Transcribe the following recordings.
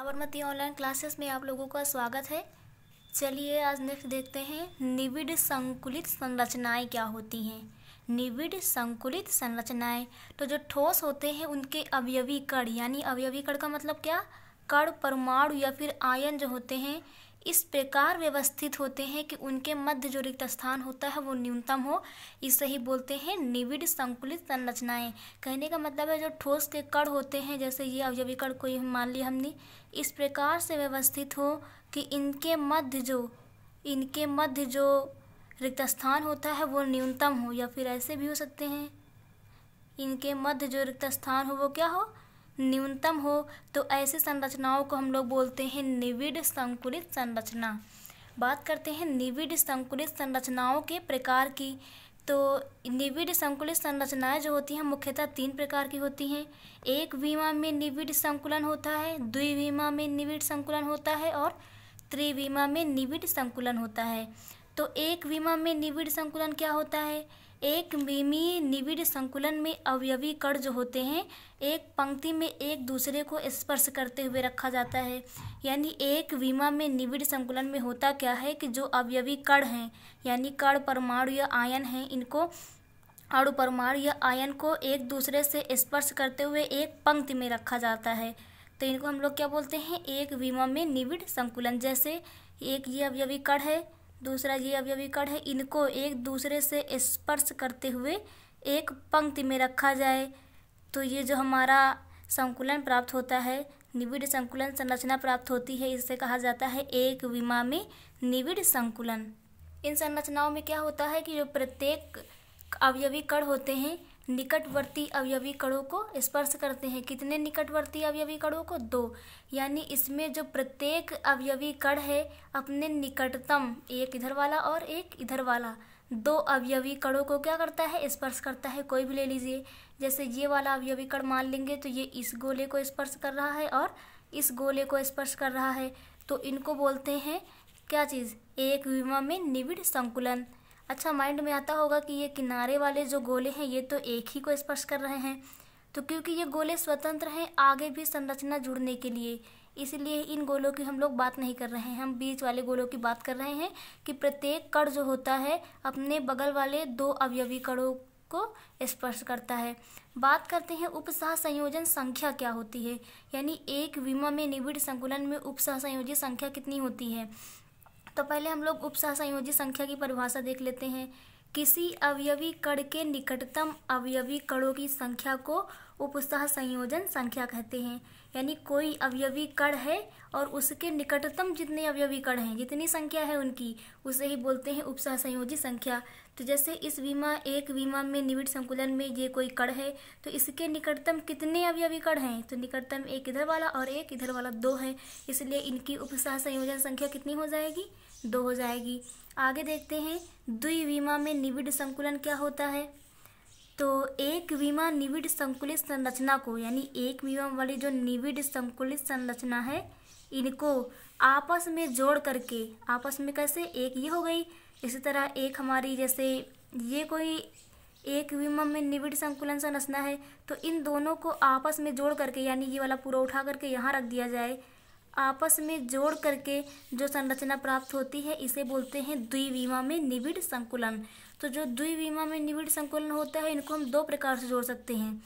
Sabarmati online classes में आप लोगों का स्वागत है चलिए आज नेक्स्ट देखते हैं निविड संकुलित संरचनाएं क्या होती हैं निविड संकुलित संरचनाएं तो जो ठोस होते हैं उनके अवयवीकरण यानी अवयवीकरण का मतलब क्या कण परमाणु या फिर आयन जो होते हैं इस प्रकार व्यवस्थित होते हैं कि उनके मध्य जो रिक्त स्थान होता है वो न्यूनतम हो इसे ही बोलते हैं निविड संकुलित संरचनाएं कहने का मतलब है जो ठोस के कण होते हैं जैसे ये अवयवी कण कोई मान ली हमने इस प्रकार से व्यवस्थित हो कि इनके मध्य जो इनके मध्य जो रिक्त स्थान होता है वो न्यूनतम हो या फिर ऐसे भी हो सकते हैं इनके मध्य जो रिक्त स्थान हो वो क्या हो न्यूनतम हो तो ऐसे संरचनाओं को हम लोग बोलते हैं निविड संकुलित संरचना बात करते हैं निविड संकुलित संरचनाओं के प्रकार की तो निविड संकुलित संरचनाएं जो होती हैं मुख्यतः तीन प्रकार की होती हैं एक बीमा में निविड संकुलन होता है द्विवीमा में निविड संकुलन होता है और त्रिवीमा में निविड संकुलन होता है तो एक विमा में निविड़ संकुलन क्या होता है एक विमी निविड़ संकुलन में अवयवी कण जो होते हैं एक पंक्ति में एक दूसरे को स्पर्श करते हुए रखा जाता है यानी एक विमा में निविड़ संकुलन में होता क्या है कि जो अवयवी कण हैं यानी कण परमाणु या आयन हैं इनको अणु परमाणु या आयन को एक दूसरे से स्पर्श करते हुए एक पंक्ति में रखा जाता है तो इनको हम लोग क्या बोलते हैं एक विमा में निविड़ संकुलन जैसे एक ये अवयवी कण है दूसरा ये अवयवीकरण है इनको एक दूसरे से स्पर्श करते हुए एक पंक्ति में रखा जाए तो ये जो हमारा संकुलन प्राप्त होता है निविड़ संकुलन संरचना प्राप्त होती है इसे कहा जाता है एक विमा में निविड़ संकुलन इन संरचनाओं में क्या होता है कि जो प्रत्येक अवयवी कण होते हैं निकटवर्ती अवयवी कणों को स्पर्श करते हैं कितने निकटवर्ती अवयवी कणों को दो यानी इसमें जो प्रत्येक अवयवी कण है अपने निकटतम एक इधर वाला और एक इधर वाला दो अवयवी कणों को क्या करता है स्पर्श करता है कोई भी ले लीजिए जैसे ये वाला अवयवी कण मान लेंगे तो ये इस गोले को स्पर्श कर रहा है और इस गोले को स्पर्श कर रहा है तो इनको बोलते हैं क्या चीज़ एक विमा में निविड़ संकुलन अच्छा माइंड में आता होगा कि ये किनारे वाले जो गोले हैं ये तो एक ही को स्पर्श कर रहे हैं तो क्योंकि ये गोले स्वतंत्र हैं आगे भी संरचना जुड़ने के लिए इसलिए इन गोलों की हम लोग बात नहीं कर रहे हैं हम बीच वाले गोलों की बात कर रहे हैं कि प्रत्येक कण जो होता है अपने बगल वाले दो अवयवी कणों को स्पर्श करता है बात करते हैं उपसह संयोजन संख्या क्या होती है यानी एक विमा में निविड़ संकुलन में उपसह संयोजित संख्या कितनी होती है तो पहले हम लोग उपसा संयोजी संख्या की परिभाषा देख लेते हैं किसी अवयवी कण के निकटतम अवयवी कणों की संख्या को उपसाह संयोजन संख्या कहते हैं यानी कोई अवयवी कण है और उसके निकटतम जितने अवयवी कण हैं जितनी संख्या है उनकी उसे ही बोलते हैं उपसाह संयोजी संख्या तो जैसे इस विमा एक विमा में निविड संकुलन में ये कोई कण है तो इसके निकटतम कितने अवयवी कण हैं तो निकटतम एक इधर वाला और एक इधर वाला दो है इसलिए इनकी उपसाह संयोजन संख्या कितनी हो जाएगी दो हो जाएगी आगे देखते हैं द्विविमा में निविड संकुलन क्या होता है तो एक विमा निविड संकुलित संरचना को यानी एक विमा वाली जो निविड संकुलित संरचना है इनको आपस में जोड़ करके आपस में कैसे एक ये हो गई इसी तरह एक हमारी जैसे ये कोई एक विमा में निविड संकुलन संरचना है तो इन दोनों को आपस में जोड़ करके यानी ये वाला पूरा उठा करके यहाँ रख दिया जाए आपस में जोड़ करके जो संरचना प्राप्त होती है इसे बोलते हैं द्विवीमा में निबिड़ संकुलन तो जो द्विवीमा में निबिड़ संकुलन होता है इनको हम दो प्रकार से जोड़ सकते हैं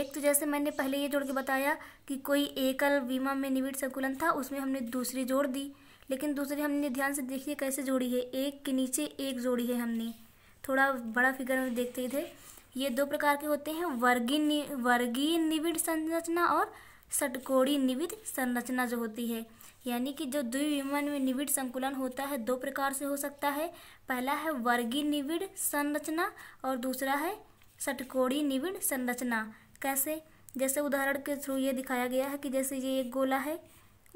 एक तो जैसे मैंने पहले ये जोड़ के बताया कि कोई एकल बीमा में निविड़ संकुलन था उसमें हमने दूसरी जोड़ दी लेकिन दूसरी हमने ध्यान से देखिए कैसे जोड़ी है एक के नीचे एक जोड़ी है हमने थोड़ा बड़ा फिगर में देखते थे ये दो प्रकार के होते हैं वर्गीय वर्गीय निविड़ संरचना और षटकोड़ी निविद संरचना जो होती है यानी कि जो द्विविमन में निविड संकुलन होता है दो प्रकार से हो सकता है पहला है वर्गीय निविड संरचना और दूसरा है षटकोड़ी निविड संरचना कैसे जैसे उदाहरण के थ्रू ये दिखाया गया है कि जैसे ये एक गोला है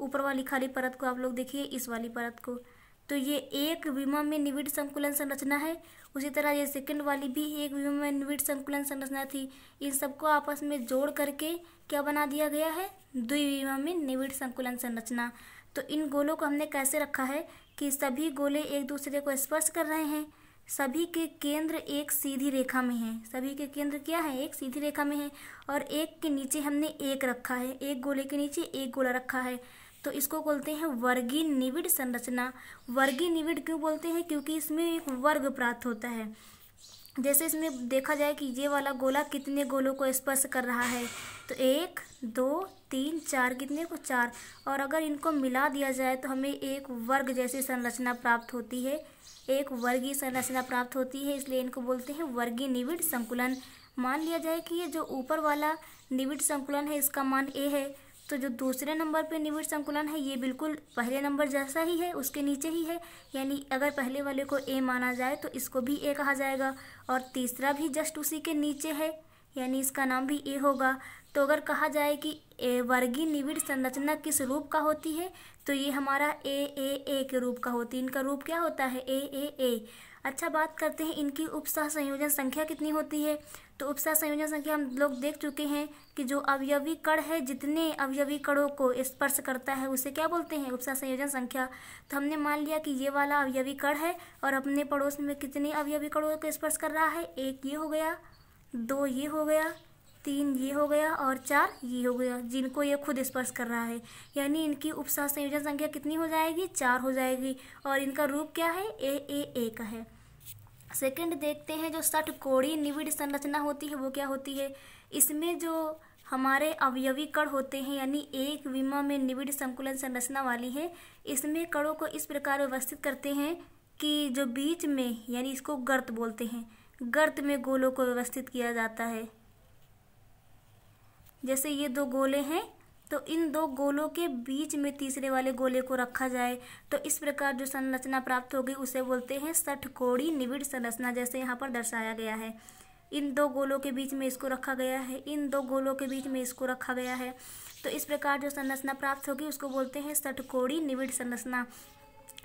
ऊपर वाली खाली परत को आप लोग देखिए इस वाली परत को तो ये एक विमा में निविड संकुलन संरचना है उसी तरह ये सेकंड वाली भी एक विमा में निविड संकुलन संरचना थी इन सबको आपस में जोड़ करके क्या बना दिया गया है द्विविमा में निविड संकुलन संरचना तो इन गोलों को हमने कैसे रखा है कि सभी गोले एक दूसरे को स्पर्श कर रहे हैं सभी के केंद्र एक सीधी रेखा में है सभी के केंद्र क्या है एक सीधी रेखा में है और एक के नीचे हमने एक रखा है एक गोले के नीचे एक गोला रखा है तो इसको बोलते हैं वर्गी निविड संरचना वर्गी निविड क्यों बोलते हैं क्योंकि इसमें एक वर्ग प्राप्त होता है जैसे इसमें देखा जाए कि ये वाला गोला कितने गोलों को स्पर्श कर रहा है तो एक दो तीन चार कितने को चार और अगर इनको मिला दिया जाए तो हमें एक वर्ग जैसी संरचना प्राप्त होती है एक वर्गीय संरचना प्राप्त होती है इसलिए इनको बोलते हैं वर्गीय निविड संकुलन मान लिया जाए कि ये जो ऊपर वाला निविड संकुलन है इसका मान ए है तो जो दूसरे नंबर पे निविड़ संकुलन है ये बिल्कुल पहले नंबर जैसा ही है उसके नीचे ही है यानी अगर पहले वाले को ए माना जाए तो इसको भी ए कहा जाएगा और तीसरा भी जस्ट उसी के नीचे है यानी इसका नाम भी ए होगा तो अगर कहा जाए कि ए वर्गीय निविड़ संरचना किस रूप का होती है तो ये हमारा ए ए ए के रूप का होती है इनका रूप क्या होता है ए ए ए अच्छा बात करते हैं इनकी उपसह संयोजन संख्या कितनी होती है तो उपसा संयोजन संख्या हम लोग देख चुके हैं कि जो अवयवी कण है जितने अवयवी कणों को स्पर्श करता है उसे क्या बोलते हैं उपसा संयोजन संख्या तो हमने मान लिया कि ये वाला अवयवी कण है और अपने पड़ोस में कितने अवयवी कणों को स्पर्श कर रहा है एक ये हो गया दो ये हो गया तीन ये हो गया और चार ये हो गया जिनको ये खुद स्पर्श कर रहा है यानी इनकी उपसा संयोजन संख्या कितनी हो जाएगी चार हो जाएगी और इनका रूप क्या है ए ए ए का है सेकंड देखते हैं जो सठ कोड़ी निविड़ संरचना होती है वो क्या होती है इसमें जो हमारे अवयवी कण होते हैं यानी एक विमा में निविड़ संकुलन संरचना वाली है इसमें कणों को इस प्रकार व्यवस्थित करते हैं कि जो बीच में यानी इसको गर्त बोलते हैं गर्त में गोलों को व्यवस्थित किया जाता है जैसे ये दो गोले हैं तो इन दो गोलों के बीच में तीसरे वाले गोले को रखा जाए तो इस प्रकार जो संरचना प्राप्त होगी उसे बोलते हैं सठकोड़ी निविड़ संरचना जैसे यहाँ पर दर्शाया गया है इन दो गोलों के बीच में इसको रखा गया है इन दो गोलों के बीच में इसको रखा गया है तो इस प्रकार जो संरचना प्राप्त होगी उसको बोलते हैं सठकोड़ी निविड़ संरचना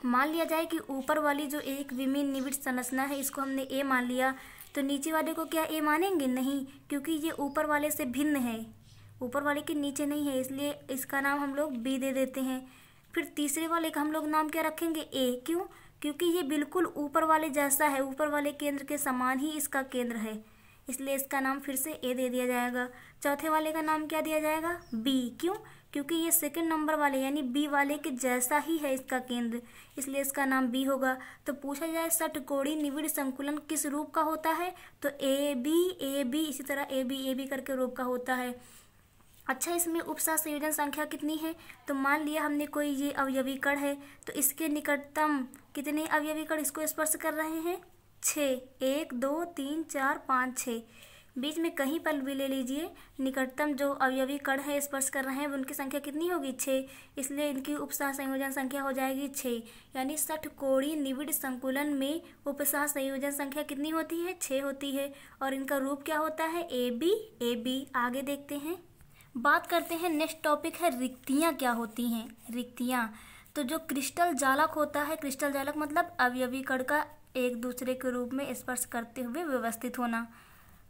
मान लिया जाए कि ऊपर वाली जो एक विमीन निविड़ संरचना है इसको हमने ए मान लिया तो नीचे वाले को क्या ए मानेंगे नहीं क्योंकि ये ऊपर वाले से भिन्न है ऊपर वाले के नीचे नहीं है इसलिए इसका नाम हम लोग बी दे देते हैं फिर तीसरे वाले का हम लोग नाम क्या रखेंगे ए क्यों क्योंकि ये बिल्कुल ऊपर वाले जैसा है ऊपर वाले केंद्र के समान ही इसका केंद्र है इसलिए इसका नाम फिर से ए दे दिया जाएगा चौथे वाले का नाम क्या दिया जाएगा बी क्यों क्योंकि ये सेकंड नंबर वाले यानी बी वाले के जैसा ही है इसका केंद्र इसलिए इसका नाम बी होगा तो पूछा जाए सठ कोड़ी निविड़ संकुलन किस रूप का होता है तो ए बी ए बी इसी तरह ए बी ए बी करके रूप का होता है अच्छा इसमें उपसा संयोजन संख्या कितनी है तो मान लिया हमने कोई ये अवयवीकरण है तो इसके निकटतम कितने अवयवीकरण इसको स्पर्श कर रहे हैं छः एक दो तीन चार पाँच छः बीच में कहीं पर भी ले लीजिए निकटतम जो अवयवी कण है स्पर्श कर रहे हैं उनकी संख्या कितनी होगी छः इसलिए इनकी उपसाह संयोजन संख्या हो जाएगी छः यानी सठ कोड़ी निविड़ संकुलन में उपसाह संयोजन संख्या कितनी होती है छः होती है और इनका रूप क्या होता है ए बी ए बी आगे देखते हैं बात करते हैं नेक्स्ट टॉपिक है रिक्तियाँ क्या होती हैं रिक्तियाँ तो जो क्रिस्टल जालक होता है क्रिस्टल जालक मतलब कण का एक दूसरे के रूप में स्पर्श करते हुए व्यवस्थित होना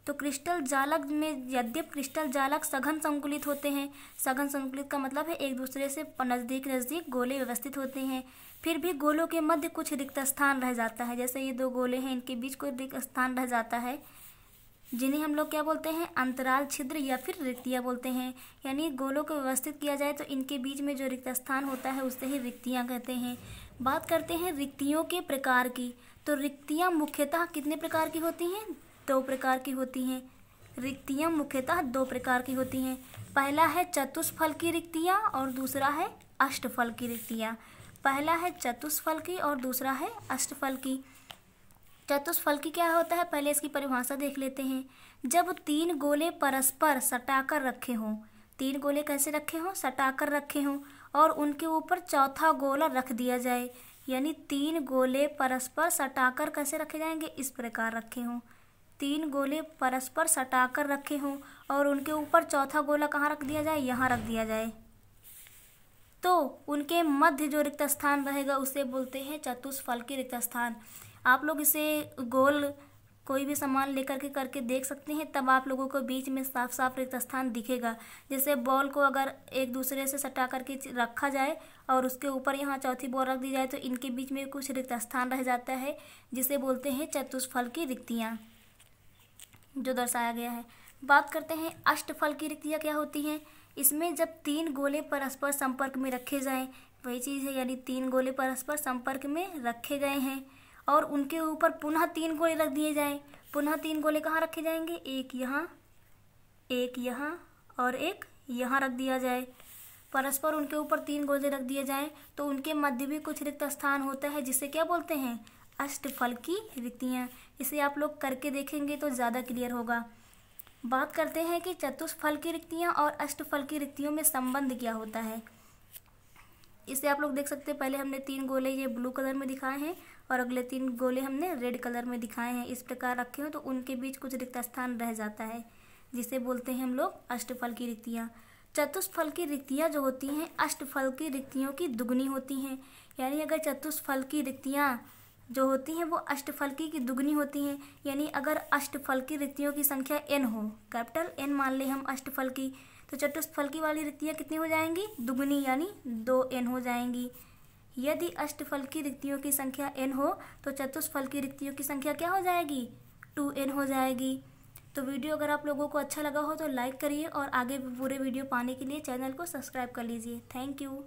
तो क्रिस्टल जालक में यद्यप क्रिस्टल जालक सघन संकुलित होते हैं सघन संकुलित का मतलब है एक दूसरे से नज़दीक नज़दीक गोले व्यवस्थित होते हैं फिर भी गोलों के मध्य कुछ रिक्त स्थान रह जाता है जैसे ये दो गोले हैं इनके बीच कोई रिक्त स्थान रह जाता है जिन्हें हम लोग क्या बोलते हैं अंतराल छिद्र या फिर रिक्तियाँ बोलते हैं यानी गोलों को व्यवस्थित किया जाए तो इनके बीच में जो रिक्त स्थान होता है उसे ही रिक्तियाँ कहते हैं बात करते हैं रिक्तियों के प्रकार की तो रिक्तियाँ मुख्यतः कितने प्रकार की होती हैं दो प्रकार की होती हैं रिक्तियाँ मुख्यतः दो प्रकार की होती हैं पहला है चतुष्फल की रिक्तियाँ और दूसरा है अष्टफल की रिक्तियाँ पहला है चतुष्फल की और दूसरा है अष्टफल की चतुष्फल की क्या होता है पहले इसकी परिभाषा देख लेते हैं जब तीन गोले परस्पर सटाकर रखे हों तीन गोले कैसे रखे हों सटाकर रखे हों और उनके ऊपर चौथा गोला रख दिया जाए यानी तीन गोले परस्पर सटाकर कैसे रखे जाएंगे इस प्रकार रखे हों तीन गोले परस्पर सटाकर रखे हों और उनके ऊपर चौथा गोला कहाँ रख दिया जाए यहाँ रख दिया जाए तो उनके मध्य जो रिक्त स्थान रहेगा उसे बोलते हैं चतुष्फल की रिक्त स्थान आप लोग इसे गोल कोई भी सामान लेकर के करके देख सकते हैं तब आप लोगों को बीच में साफ साफ रिक्त स्थान दिखेगा जैसे बॉल को अगर एक दूसरे से सटा करके रखा जाए और उसके ऊपर यहाँ चौथी बॉल रख दी जाए तो इनके बीच में कुछ रिक्त स्थान रह जाता है जिसे बोलते हैं चतुष्फल की रिक्तियाँ जो दर्शाया गया है बात करते हैं अष्टफल की रिक्तियाँ क्या होती हैं इसमें जब तीन गोले परस्पर संपर्क में रखे जाएँ वही चीज़ है यानी तीन गोले परस्पर संपर्क में रखे गए हैं और उनके ऊपर पुनः तीन गोले रख दिए जाएं पुनः तीन गोले कहाँ रखे जाएंगे एक यहाँ एक यहाँ और एक यहाँ रख दिया जाए परस्पर उनके ऊपर तीन गोले रख दिए जाएं तो उनके मध्य भी कुछ रिक्त स्थान होता है जिसे क्या बोलते हैं अष्टफल की रिक्तियाँ इसे आप लोग करके देखेंगे तो ज़्यादा क्लियर होगा बात करते हैं कि चतुष्फल की रिक्तियाँ और अष्टफल की रिक्तियों में संबंध क्या होता है इसे आप लोग देख सकते हैं पहले हमने तीन गोले ये ब्लू कलर में दिखाए हैं और अगले तीन गोले हमने रेड कलर में दिखाए हैं इस प्रकार रखे हो तो उनके बीच कुछ रिक्त स्थान रह जाता है जिसे बोलते हैं हम लोग अष्टफल की रिक्तियाँ चतुष्फल की रिक्तियाँ जो होती हैं अष्टफल की रिक्तियों की दुगनी होती हैं यानी अगर चतुष्फल की रिक्तियाँ जो होती हैं वो अष्टफलकी की दुगनी होती हैं यानी अगर अष्टफल की रिक्तियों की संख्या एन हो कैपिटल एन मान लें हम की तो फलकी वाली रिक्तियाँ कितनी हो जाएंगी दुगुनी यानी दो एन हो जाएंगी यदि अष्टफल की रिक्तियों की संख्या एन हो तो की रिक्तियों की संख्या क्या हो जाएगी टू एन हो जाएगी तो वीडियो अगर आप लोगों को अच्छा लगा हो तो लाइक करिए और आगे भी पूरे वीडियो पाने के लिए चैनल को सब्सक्राइब कर लीजिए थैंक यू